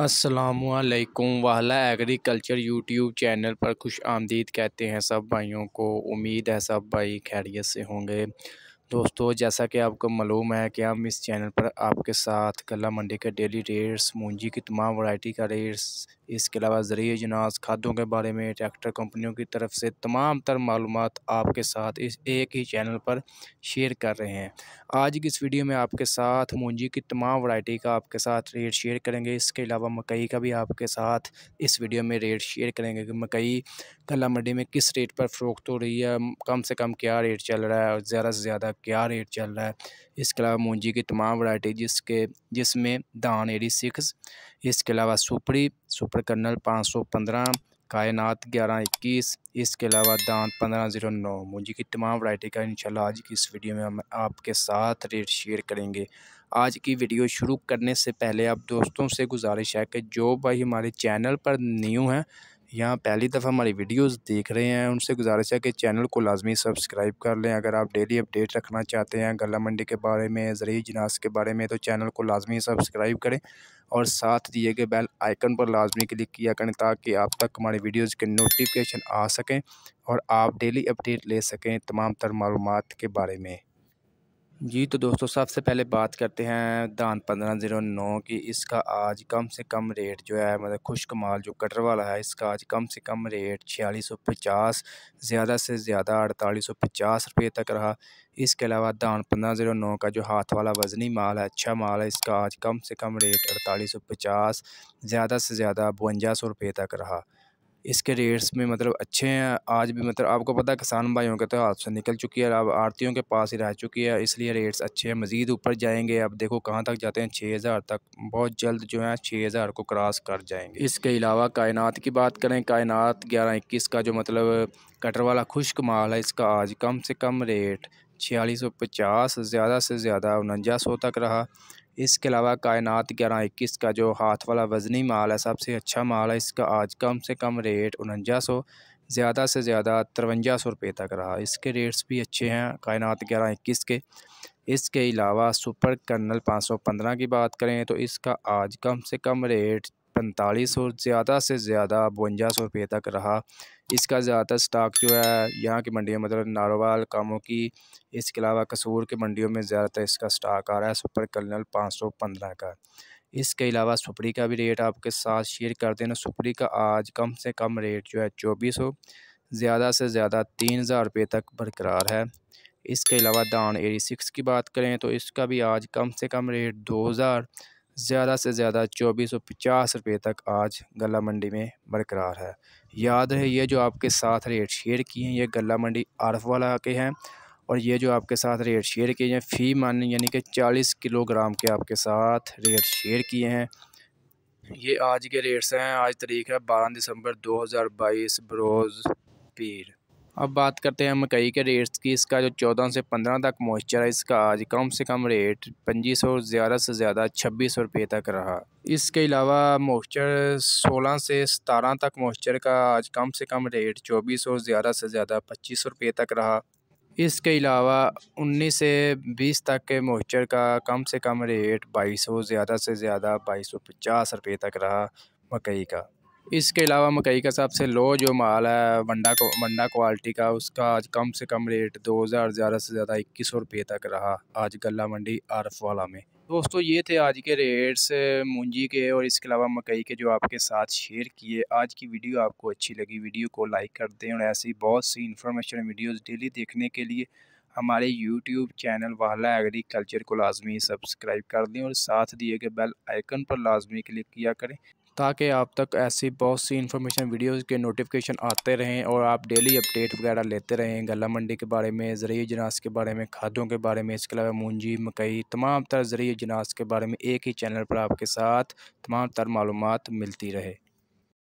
असलकुम वाला agriculture YouTube channel पर खुश आमदीद कहते हैं सब भाइयों को उम्मीद है सब भाई खैरियत से होंगे दोस्तों जैसा कि आपको मालूम है कि हम इस चैनल पर आपके साथ गला मंडी के डेली रेट्स मूंजी की तमाम वैरायटी का रेट्स इसके अलावा ज़रिए जनाज खादों के बारे में ट्रैक्टर कंपनियों की तरफ से तमाम तर मालूम आपके साथ इस एक ही चैनल पर शेयर कर रहे हैं आज की इस वीडियो में आपके साथ मूंजी की तमाम वैरायटी का आपके साथ रेट शेयर करेंगे इसके अलावा मकई का भी आपके साथ इस वीडियो में रेट शेयर करेंगे कि मकई गला मंडी में किस रेट पर फरोख्त हो रही है कम से कम क्या रेट चल रहा है और ज़्यादा से ज़्यादा क्या रेट चल रहा है इसके अलावा मूंजी की तमाम वरायटी जिसके जिसमें दान एटी सिक्स इसके अलावा सुपड़ी सुपर कर्नल पाँच सौ पंद्रह कायनात ग्यारह इक्कीस इसके अलावा दान पंद्रह ज़ीरो नौ मूंजी की तमाम वरायटी का इनशाला आज की इस वीडियो में हम आपके साथ रेट शेयर करेंगे आज की वीडियो शुरू करने से पहले आप दोस्तों से गुजारिश है कि जो भाई हमारे चैनल पर न्यू हैं यहाँ पहली दफ़ा हमारी वीडियोस देख रहे हैं उनसे गुजारिश है कि चैनल को लाजमी सब्सक्राइब कर लें अगर आप डेली अपडेट रखना चाहते हैं गला मंडी के बारे में ज़रिए जनास के बारे में तो चैनल को लाजमी सब्सक्राइब करें और साथ दिए गए बेल आइकन पर लाजमी क्लिक किया करें ताकि आप तक हमारे वीडियोज़ के नोटिफिकेशन आ सकें और आप डेली अपडेट ले सकें तमाम तर मालूम के बारे में जी तो दोस्तों सबसे पहले बात करते हैं धान पंद्रह ज़ीरो नौ की इसका आज कम से कम रेट जो है मतलब खुश्क माल जो कटर वाला है इसका आज कम से कम रेट छियालीस सौ पचास ज़्यादा से ज़्यादा अड़तालीस सौ पचास रुपये तक रहा इसके अलावा धान पंद्रह ज़ीरो नौ का जो हाथ वाला वज़नी माल है अच्छा माल है इसका आज कम से कम रेट अड़तालीस सौ पचास ज़्यादा से ज़्यादा बवंजा सौ रुपये तक रहा इसके रेट्स में मतलब अच्छे हैं आज भी मतलब आपको पता है किसान भाइयों के तो हाथ से निकल चुकी है अब आरतीयों के पास ही रह चुकी है इसलिए रेट्स अच्छे हैं मज़ीद ऊपर जाएंगे अब देखो कहाँ तक जाते हैं छः हज़ार तक बहुत जल्द जो है छः हज़ार को क्रॉस कर जाएंगे इसके अलावा कायनात की बात करें कायनात ग्यारह इक्कीस का जो मतलब कटर वाला खुश्क माल है इसका आज कम से कम रेट छियालीस सौ पचास ज़्यादा से ज़्यादा उनंजा सौ तक रहा इसके अलावा कायनात ग्यारह इक्कीस का जो हाथ वाला वजनी माल है सबसे अच्छा माल है इसका आज कम से कम रेट उनंजा सौ ज़्यादा से ज़्यादा तिरवंजा सौ रुपये तक रहा इसके रेट्स भी अच्छे हैं कायनात ग्यारह इक्कीस के इसके अलावा सुपर कर्नल पाँच सौ पंद्रह की बात करें तो इसका आज कम से कम रेट पैंतालीस सौ ज़्यादा से ज़्यादा बवंजा सौ रुपये तक रहा इसका ज़्यादातर स्टॉक जो है यहाँ की मंडियों मतलब नारोवाल कामों की इसके अलावा कसूर की मंडियों में ज़्यादातर इसका स्टॉक आ रहा है सुपर कर्नल पाँच सौ पंद्रह का इसके अलावा सुपड़ी का भी रेट आपके साथ शेयर कर देना सुपड़ी का आज कम से कम रेट जो है चौबीस सौ ज़्यादा से ज़्यादा तीन हज़ार रुपये तक बरकरार है इसके अलावा दान एटी सिक्स की बात करें तो इसका भी आज कम से कम रेट दो हज़ार ज़्यादा से ज़्यादा चौबीस सौ पचास रुपये तक आज गला मंडी में बरकरार है याद रहे ये जो आपके साथ रेट शेयर किए हैं ये गला मंडी आरफ वाला के हैं और ये जो आपके साथ रेट शेयर किए हैं फ़ी मान यानी कि चालीस किलोग्राम के आपके साथ रेट शेयर किए हैं ये आज के रेट्स हैं आज तरीक है बारह दिसंबर दो हज़ार बाईस बरोज़ पीर अब बात करते हैं मकई के रेट्स की इसका जो चौदह से पंद्रह तक मॉइस्चर है इसका आज कम से कम रेट पच्चीस सौ ज़्यादा से ज़्यादा छब्बीस सौ रुपये तक रहा इसके अलावा मॉइस्चर सोलह से सतारह तक मॉइस्चर का आज कम से कम रेट चौबीस सौ ज़्यादा से ज़्यादा पच्चीस सौ रुपये तक रहा इसके अलावा उन्नीस से बीस तक के मॉइस्चर का कम से कम रेट बाईस सौ ज़्यादा से ज़्यादा बाईस सौ पचास रुपये तक रहा मकई का इसके अलावा मकई का सबसे लो जो माल है वंडा को वंडा क्वालिटी का उसका आज कम से कम रेट दो हज़ार ज़्यादा से ज़्यादा इक्कीस सौ रुपये तक रहा आज गला मंडी आरफ वाला में दोस्तों ये थे आज के रेट्स मुंजी के और इसके अलावा मकई के जो आपके साथ शेयर किए आज की वीडियो आपको अच्छी लगी वीडियो को लाइक कर दें और ऐसी बहुत सी इन्फॉर्मेशन वीडियोज़ डेली देखने के लिए हमारे यूट्यूब चैनल वाला एग्रीकल्चर को लाजमी सब्सक्राइब कर दें और साथ दिए गए बेल आइकन पर लाजमी क्लिक किया करें ताकि आप तक ऐसी बहुत सी इन्फॉर्मेशन वीडियोज़ के नोटिफिकेशन आते रहें और आप डेली अपडेट वगैरह लेते रहें गला मंडी के बारे में ज़रिए जनास के बारे में खादों के बारे में इसके अलावा मूंजी मकई तमाम तरह ज़रिए जनास के बारे में एक ही चैनल पर आपके साथ तमाम तर मालूम मिलती रहे